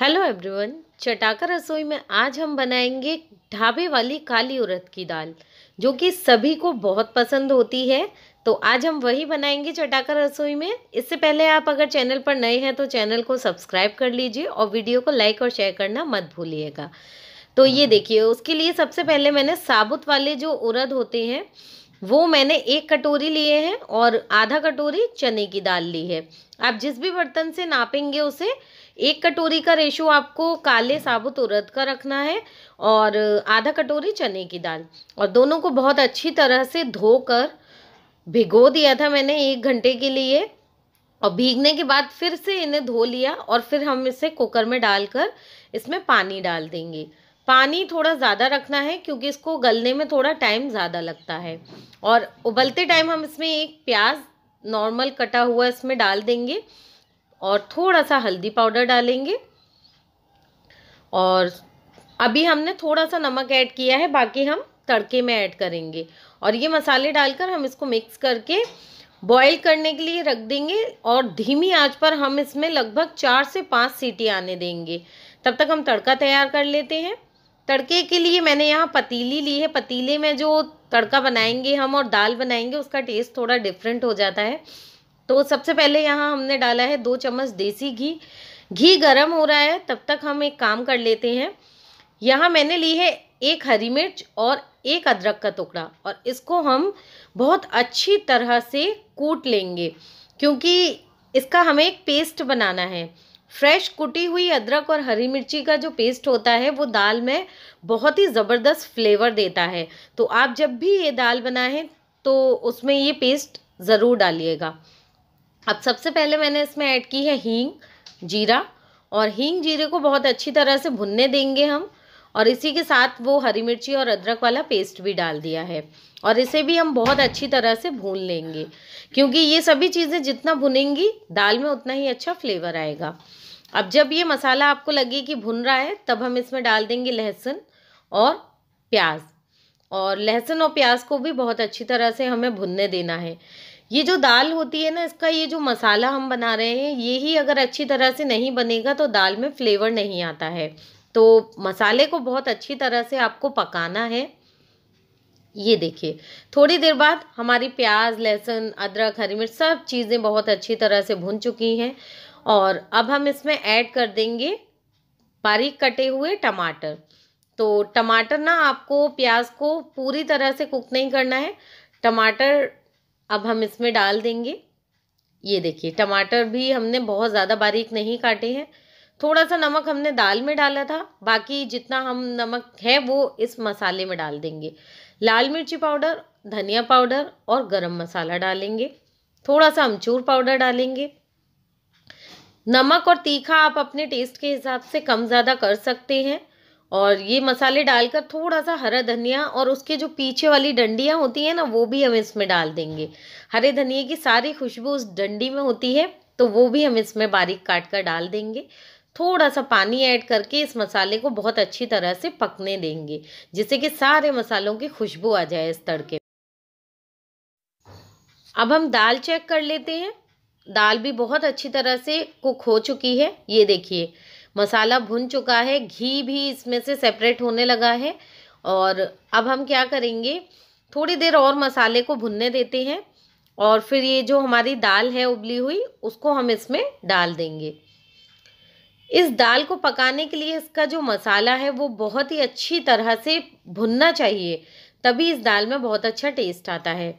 Hello everyone चटाका रसोई में आज हम बनाएंगे ढाबे वाली काली उड़द की दाल जो कि सभी को बहुत पसंद होती है तो आज हम वही बनाएंगे चटाका रसोई में इससे पहले आप अगर चैनल पर नए हैं तो चैनल को सब्सक्राइब कर लीजिए और वीडियो को लाइक और शेयर करना मत भूलिएगा तो ये हाँ। देखिए उसके लिए सबसे पहले मैंने साबुत वाले जो उड़द होते हैं वो मैंने एक कटोरी लिए हैं और आधा कटोरी चने की दाल ली है आप जिस भी बर्तन से नापेंगे उसे एक कटोरी का रेशो आपको काले साबुत उरद का रखना है और आधा कटोरी चने की दाल और दोनों को बहुत अच्छी तरह से धोकर भिगो दिया था मैंने एक घंटे के लिए और भीगने के बाद फिर से इन्हें धो लिया और फिर हम इसे कुकर में डालकर इसमें पानी डाल देंगे पानी थोड़ा ज़्यादा रखना है क्योंकि इसको गलने में थोड़ा टाइम ज़्यादा लगता है और उबलते टाइम हम इसमें एक प्याज नॉर्मल कटा हुआ इसमें डाल देंगे और थोड़ा सा हल्दी पाउडर डालेंगे और अभी हमने थोड़ा सा नमक ऐड किया है बाकी हम तड़के में ऐड करेंगे और ये मसाले डालकर हम इसको मिक्स करके बॉईल करने के लिए रख देंगे और धीमी आंच पर हम इसमें लगभग चार से पाँच सीटी आने देंगे तब तक हम तड़का तैयार कर लेते हैं तड़के के लिए मैंने यहाँ पतीली ली है पतीले में जो तड़का बनाएंगे हम और दाल बनाएंगे उसका टेस्ट थोड़ा डिफरेंट हो जाता है तो सबसे पहले यहाँ हमने डाला है दो चम्मच देसी घी घी गर्म हो रहा है तब तक हम एक काम कर लेते हैं यहाँ मैंने ली है एक हरी मिर्च और एक अदरक का टुकड़ा और इसको हम बहुत अच्छी तरह से कूट लेंगे क्योंकि इसका हमें एक पेस्ट बनाना है फ्रेश कुटी हुई अदरक और हरी मिर्ची का जो पेस्ट होता है वो दाल में बहुत ही ज़बरदस्त फ्लेवर देता है तो आप जब भी ये दाल बनाएं तो उसमें ये पेस्ट ज़रूर डालिएगा अब सबसे पहले मैंने इसमें ऐड की है हींग जीरा और हींग जीरे को बहुत अच्छी तरह से भुनने देंगे हम और इसी के साथ वो हरी मिर्ची और अदरक वाला पेस्ट भी डाल दिया है और इसे भी हम बहुत अच्छी तरह से भून लेंगे क्योंकि ये सभी चीज़ें जितना भुनेंगी दाल में उतना ही अच्छा फ्लेवर आएगा अब जब ये मसाला आपको लगे कि भुन रहा है तब हम इसमें डाल देंगे लहसुन और प्याज और लहसुन और प्याज को भी बहुत अच्छी तरह से हमें भुनने देना है ये जो दाल होती है ना इसका ये जो मसाला हम बना रहे हैं ये ही अगर अच्छी तरह से नहीं बनेगा तो दाल में फ्लेवर नहीं आता है तो मसाले को बहुत अच्छी तरह से आपको पकाना है ये देखिए थोड़ी देर बाद हमारी प्याज लहसुन अदरक हरी मिर्च सब चीज़ें बहुत अच्छी तरह से भुन चुकी हैं और अब हम इसमें ऐड कर देंगे बारीक कटे हुए टमाटर तो टमाटर ना आपको प्याज को पूरी तरह से कुक नहीं करना है टमाटर अब हम इसमें डाल देंगे ये देखिए टमाटर भी हमने बहुत ज़्यादा बारीक नहीं काटे हैं थोड़ा सा नमक हमने दाल में डाला था बाकी जितना हम नमक है वो इस मसाले में डाल देंगे लाल मिर्ची पाउडर धनिया पाउडर और गरम मसाला डालेंगे थोड़ा सा अमचूर पाउडर डालेंगे नमक और तीखा आप अपने टेस्ट के हिसाब से कम ज़्यादा कर सकते हैं और ये मसाले डालकर थोड़ा सा हरा धनिया और उसके जो पीछे वाली डंडियाँ होती हैं ना वो भी हम इसमें डाल देंगे हरे धनिए की सारी खुशबू उस डंडी में होती है तो वो भी हम इसमें बारीक काट कर डाल देंगे थोड़ा सा पानी ऐड करके इस मसाले को बहुत अच्छी तरह से पकने देंगे जिससे कि सारे मसालों की खुशबू आ जाए इस तड़के अब हम दाल चेक कर लेते हैं दाल भी बहुत अच्छी तरह से कुक हो चुकी है ये देखिए मसाला भुन चुका है घी भी इसमें से सेपरेट होने लगा है और अब हम क्या करेंगे थोड़ी देर और मसाले को भुनने देते हैं और फिर ये जो हमारी दाल है उबली हुई उसको हम इसमें डाल देंगे इस दाल को पकाने के लिए इसका जो मसाला है वो बहुत ही अच्छी तरह से भुनना चाहिए तभी इस दाल में बहुत अच्छा टेस्ट आता है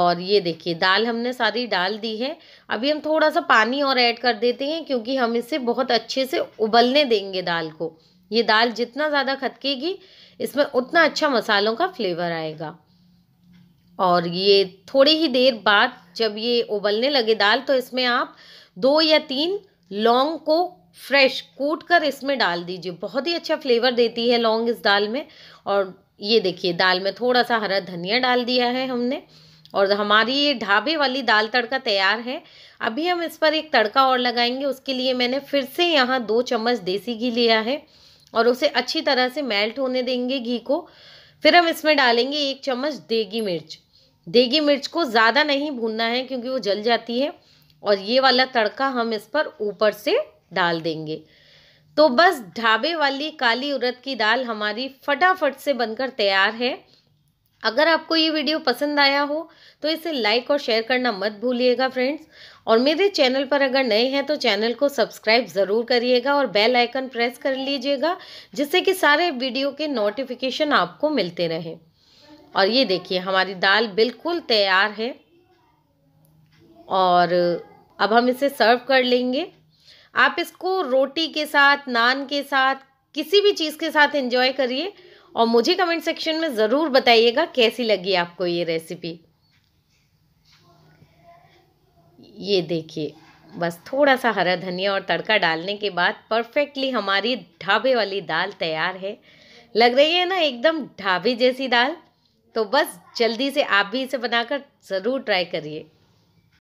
और ये देखिए दाल हमने सारी डाल दी है अभी हम थोड़ा सा पानी और ऐड कर देते हैं क्योंकि हम इसे बहुत अच्छे से उबलने देंगे दाल को ये दाल जितना ज़्यादा खतकेगी इसमें उतना अच्छा मसालों का फ्लेवर आएगा और ये थोड़ी ही देर बाद जब ये उबलने लगे दाल तो इसमें आप दो या तीन लौंग को फ्रेश कूट कर इसमें डाल दीजिए बहुत ही अच्छा फ्लेवर देती है लौंग इस दाल में और ये देखिए दाल में थोड़ा सा हरा धनिया डाल दिया है हमने और हमारी ये ढाबे वाली दाल तड़का तैयार है अभी हम इस पर एक तड़का और लगाएंगे उसके लिए मैंने फिर से यहाँ दो चम्मच देसी घी लिया है और उसे अच्छी तरह से मेल्ट होने देंगे घी को फिर हम इसमें डालेंगे एक चम्मच देगी मिर्च देगी मिर्च को ज़्यादा नहीं भूनना है क्योंकि वो जल जाती है और ये वाला तड़का हम इस पर ऊपर से डाल देंगे तो बस ढाबे वाली काली उड़द की दाल हमारी फटाफट से बनकर तैयार है अगर आपको ये वीडियो पसंद आया हो तो इसे लाइक और शेयर करना मत भूलिएगा फ्रेंड्स और मेरे चैनल पर अगर नए हैं तो चैनल को सब्सक्राइब ज़रूर करिएगा और बेल आइकन प्रेस कर लीजिएगा जिससे कि सारे वीडियो के नोटिफिकेशन आपको मिलते रहें और ये देखिए हमारी दाल बिल्कुल तैयार है और अब हम इसे सर्व कर लेंगे आप इसको रोटी के साथ नान के साथ किसी भी चीज़ के साथ एंजॉय करिए और मुझे कमेंट सेक्शन में ज़रूर बताइएगा कैसी लगी आपको ये रेसिपी ये देखिए बस थोड़ा सा हरा धनिया और तड़का डालने के बाद परफेक्टली हमारी ढाबे वाली दाल तैयार है लग रही है ना एकदम ढाबे जैसी दाल तो बस जल्दी से आप भी इसे बनाकर ज़रूर ट्राई करिए